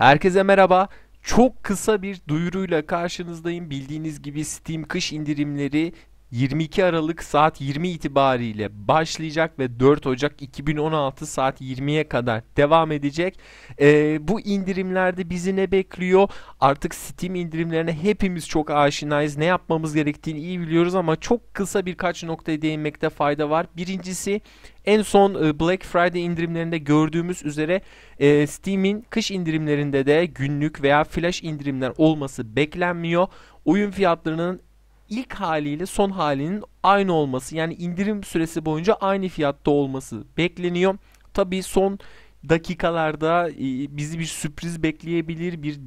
Herkese merhaba. Çok kısa bir duyuruyla karşınızdayım. Bildiğiniz gibi Steam kış indirimleri 22 Aralık saat 20 itibariyle başlayacak ve 4 Ocak 2016 saat 20'ye kadar devam edecek. Ee, bu indirimlerde bizi ne bekliyor? Artık Steam indirimlerine hepimiz çok aşinayız. Ne yapmamız gerektiğini iyi biliyoruz ama çok kısa birkaç noktaya değinmekte fayda var. Birincisi en son e, Black Friday indirimlerinde gördüğümüz üzere e, Steam'in kış indirimlerinde de günlük veya flash indirimler olması beklenmiyor. Oyun fiyatlarının ilk haliyle son halinin aynı olması yani indirim süresi boyunca aynı fiyatta olması bekleniyor. Tabii son dakikalarda e, bizi bir sürpriz bekleyebilir, bir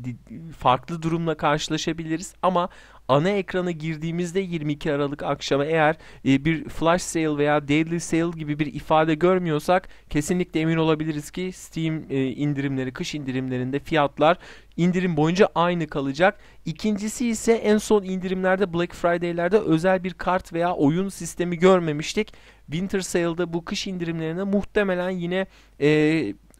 farklı durumla karşılaşabiliriz ama ana ekrana girdiğimizde 22 Aralık akşamı eğer e, bir flash sale veya daily sale gibi bir ifade görmüyorsak kesinlikle emin olabiliriz ki Steam e, indirimleri, kış indirimlerinde fiyatlar indirim boyunca aynı kalacak. İkincisi ise en son indirimlerde Black Friday'lerde özel bir kart veya oyun sistemi görmemiştik. Winter Sale'da bu kış indirimlerine muhtemelen yine e,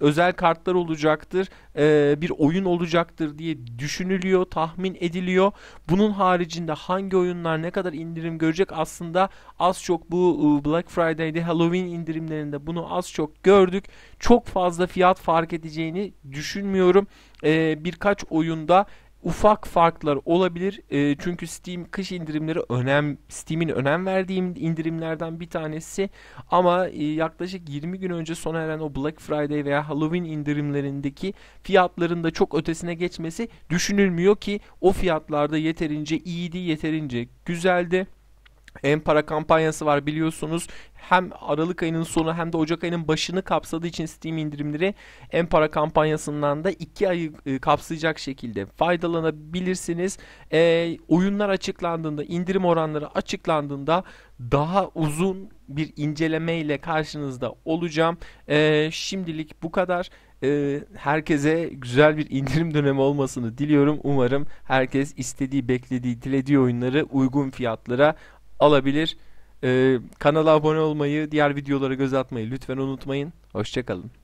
özel kartlar olacaktır, e, bir oyun olacaktır diye düşünülüyor, tahmin ediliyor. Bunun haricinde hangi oyunlar ne kadar indirim görecek aslında az çok bu e, Black Friday'de Halloween indirimlerinde bunu az çok gördük. Çok fazla fiyat fark edeceğini düşünmüyorum. E, birkaç oyunda ufak farklar olabilir. E, çünkü Steam kış indirimleri önem Steam'in önem verdiği indirimlerden bir tanesi ama e, yaklaşık 20 gün önce sona eren o Black Friday veya Halloween indirimlerindeki fiyatların da çok ötesine geçmesi düşünülmüyor ki o fiyatlarda yeterince iyiydi, yeterince güzeldi en para kampanyası var biliyorsunuz. Hem Aralık ayının sonu hem de Ocak ayının başını kapsadığı için Steam indirimleri en para kampanyasından da 2 ayı e, kapsayacak şekilde faydalanabilirsiniz. E, oyunlar açıklandığında, indirim oranları açıklandığında daha uzun bir inceleme ile karşınızda olacağım. E, şimdilik bu kadar. E, herkese güzel bir indirim dönemi olmasını diliyorum. Umarım herkes istediği, beklediği, dilediği oyunları uygun fiyatlara alabilir. Ee, kanala abone olmayı, diğer videolara göz atmayı lütfen unutmayın. Hoşçakalın.